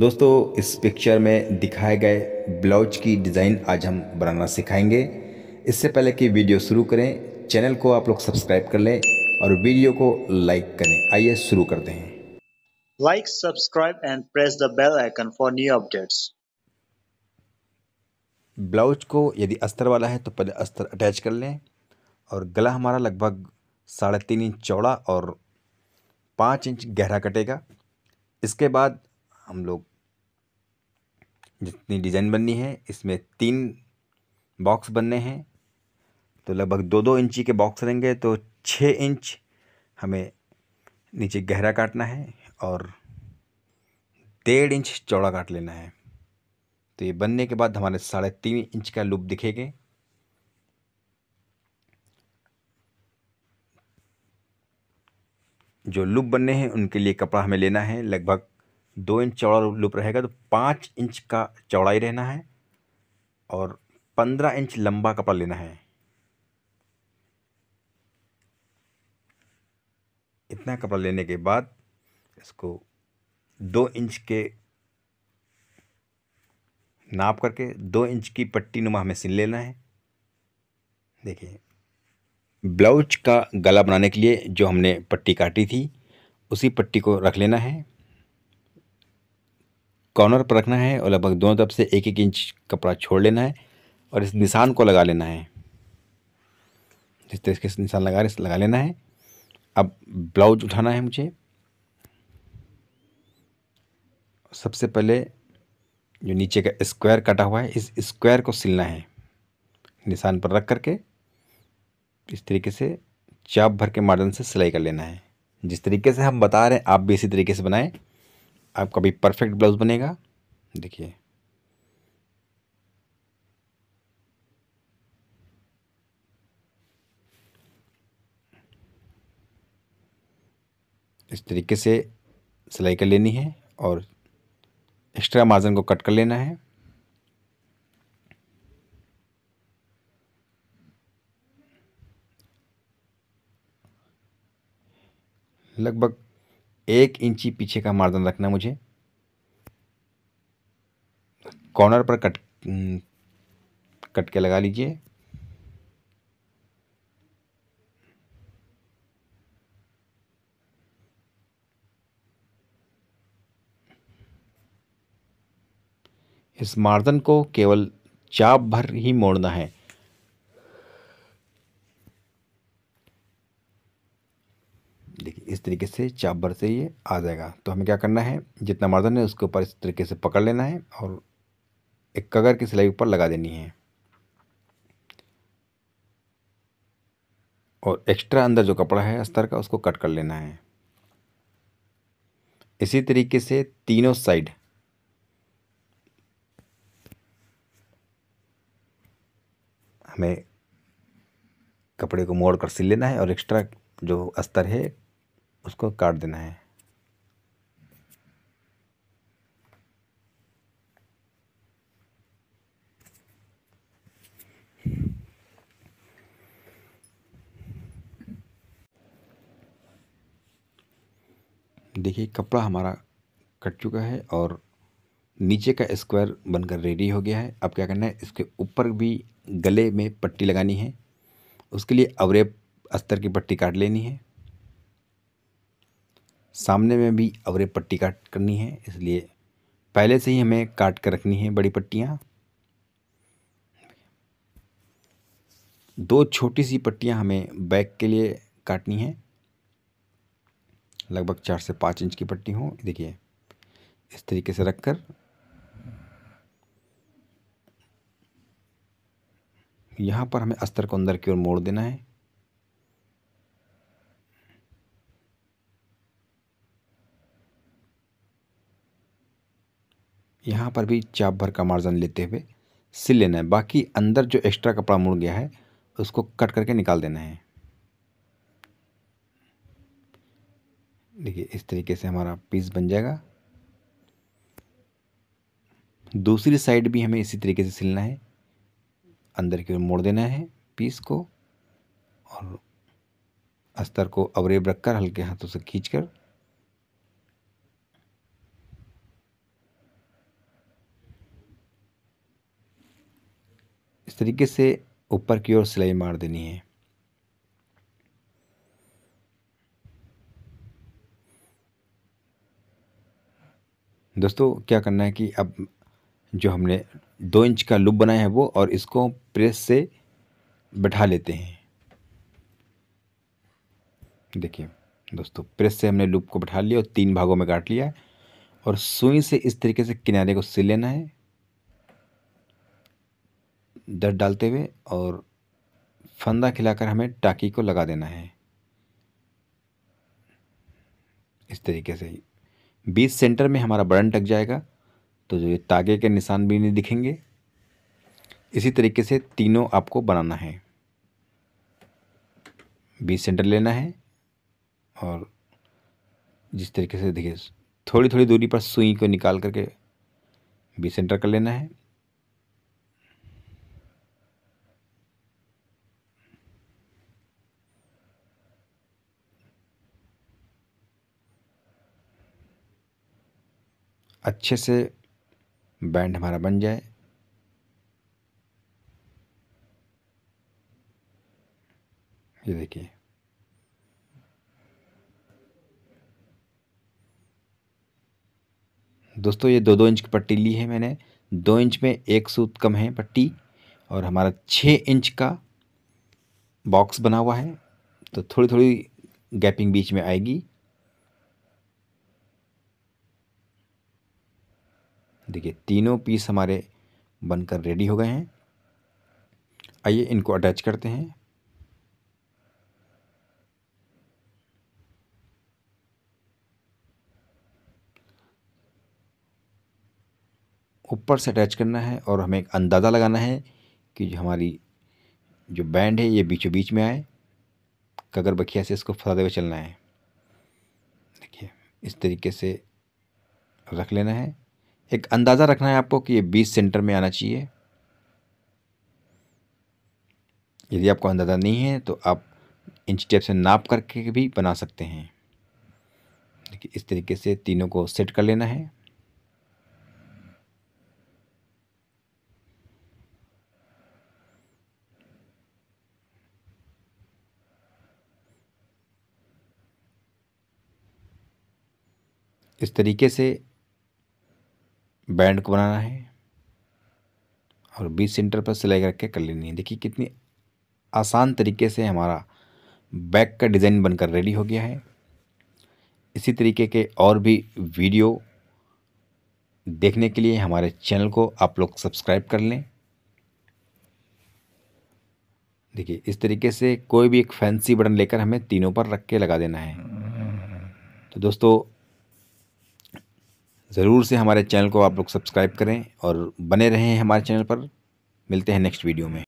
दोस्तों इस पिक्चर में दिखाए गए ब्लाउज की डिज़ाइन आज हम बनाना सिखाएंगे इससे पहले कि वीडियो शुरू करें चैनल को आप लोग सब्सक्राइब कर लें और वीडियो को लाइक करें आइए शुरू करते हैं like subscribe and press the bell icon for new updates blouse को यदि अस्तर वाला है तो पहले अस्तर अटैच कर लें और गला हमारा लगभग साढ़े तीन इंच चौड़ा और पाँच इंच गहरा कटेगा इसके बाद हम लोग जितनी डिज़ाइन बननी है इसमें तीन बॉक्स बनने हैं तो लगभग दो दो इंची के बॉक्स रहेंगे तो छः इंच हमें नीचे गहरा काटना है और डेढ़ इंच चौड़ा काट लेना है तो ये बनने के बाद हमारे साढ़े तीन इंच का लूप दिखेंगे जो लूप बनने हैं उनके लिए कपड़ा हमें लेना है लगभग दो इंच चौड़ा लूप रहेगा तो पाँच इंच का चौड़ाई रहना है और पंद्रह इंच लंबा कपड़ा लेना है इतना कपड़ा लेने के बाद इसको दो इंच के नाप करके दो इंच की पट्टी नुमा हमें सिल लेना है देखिए ब्लाउज का गला बनाने के लिए जो हमने पट्टी काटी थी उसी पट्टी को रख लेना है कॉर्नर पर रखना है और लगभग दोनों तरफ से एक एक इंच कपड़ा छोड़ लेना है और इस निशान को लगा लेना है जिस तरीके से निशान लगा रहे लगा लेना है अब ब्लाउज उठाना है मुझे सबसे पहले जो नीचे का स्क्वायर कटा हुआ है इस स्क्वायर को सिलना है निशान पर रख करके इस तरीके से चाप भर के मार्जन से सिलाई कर लेना है जिस तरीके से हम बता रहे हैं आप भी इसी तरीके से बनाएं आपका भी परफेक्ट ब्लाउज़ बनेगा देखिए इस तरीके से सिलाई कर लेनी है और एक्स्ट्रा मार्जिन को कट कर लेना है लगभग एक इंची पीछे का मार्जिन रखना मुझे कॉर्नर पर कट हम्म, कट के लगा लीजिए इस मार्दन को केवल चाप भर ही मोड़ना है इस तरीके से चाप भर से ये आ जाएगा तो हमें क्या करना है जितना मर्दन है उसके ऊपर इस तरीके से पकड़ लेना है और एक कगर की सिलाई ऊपर लगा देनी है और एक्स्ट्रा अंदर जो कपड़ा है अस्तर का उसको कट कर लेना है इसी तरीके से तीनों साइड हमें कपड़े को मोड़ कर सिल लेना है और एक्स्ट्रा जो अस्तर है उसको काट देना है देखिए कपड़ा हमारा कट चुका है और नीचे का स्क्वायर बनकर रेडी हो गया है अब क्या करना है इसके ऊपर भी गले में पट्टी लगानी है उसके लिए अवरेब अस्तर की पट्टी काट लेनी है सामने में भी अवरे पट्टी काट करनी है इसलिए पहले से ही हमें काट कर रखनी है बड़ी पट्टियाँ दो छोटी सी पट्टियाँ हमें बैक के लिए काटनी है लगभग चार से पाँच इंच की पट्टी हो देखिए इस तरीके से रखकर यहाँ पर हमें अस्तर को अंदर की ओर मोड़ देना है यहाँ पर भी चाप भर का मार्जन लेते हुए सिल लेना है बाकी अंदर जो एक्स्ट्रा कपड़ा मुड़ गया है उसको कट करके निकाल देना है देखिए इस तरीके से हमारा पीस बन जाएगा दूसरी साइड भी हमें इसी तरीके से सिलना है अंदर की ओर मोड़ देना है पीस को और अस्तर को अवरेब रखकर हल्के हाथों से खींचकर तरीके से ऊपर की ओर सिलाई मार देनी है दोस्तों क्या करना है कि अब जो हमने दो इंच का लूप बनाया है वो और इसको प्रेस से बैठा लेते हैं देखिए दोस्तों प्रेस से हमने लूप को बैठा लिया और तीन भागों में काट लिया और सुई से इस तरीके से किनारे को सिल लेना है दर्द डालते हुए और फंदा खिलाकर हमें टाकी को लगा देना है इस तरीके से बीच सेंटर में हमारा बटन टक जाएगा तो जो ये तागे के निशान भी नहीं दिखेंगे इसी तरीके से तीनों आपको बनाना है बीच सेंटर लेना है और जिस तरीके से देखिए थोड़ी थोड़ी दूरी पर सुई को निकाल करके बीच सेंटर कर लेना है अच्छे से बैंड हमारा बन जाए ये देखिए दोस्तों ये दो दो इंच की पट्टी ली है मैंने दो इंच में एक सूत कम है पट्टी और हमारा छः इंच का बॉक्स बना हुआ है तो थोड़ी थोड़ी गैपिंग बीच में आएगी देखिए तीनों पीस हमारे बनकर रेडी हो गए हैं आइए इनको अटैच करते हैं ऊपर से अटैच करना है और हमें एक अंदाज़ा लगाना है कि जो हमारी जो बैंड है ये बीचों बीच में आए कगर बखिया से इसको फंसाते हुए चलना है देखिए इस तरीके से रख लेना है एक अंदाज़ा रखना है आपको कि ये बीस सेंटर में आना चाहिए यदि आपको अंदाज़ा नहीं है तो आप इंच टेप से नाप करके भी बना सकते हैं देखिए इस तरीके से तीनों को सेट कर लेना है इस तरीके से बैंड को बनाना है और बीच सेंटर पर सिलाई करके कर लेनी है देखिए कितनी आसान तरीके से हमारा बैक का डिज़ाइन बनकर रेडी हो गया है इसी तरीके के और भी वीडियो देखने के लिए हमारे चैनल को आप लोग सब्सक्राइब कर लें देखिए इस तरीके से कोई भी एक फैंसी बटन लेकर हमें तीनों पर रख के लगा देना है तो दोस्तों ज़रूर से हमारे चैनल को आप लोग सब्सक्राइब करें और बने रहें हमारे चैनल पर मिलते हैं नेक्स्ट वीडियो में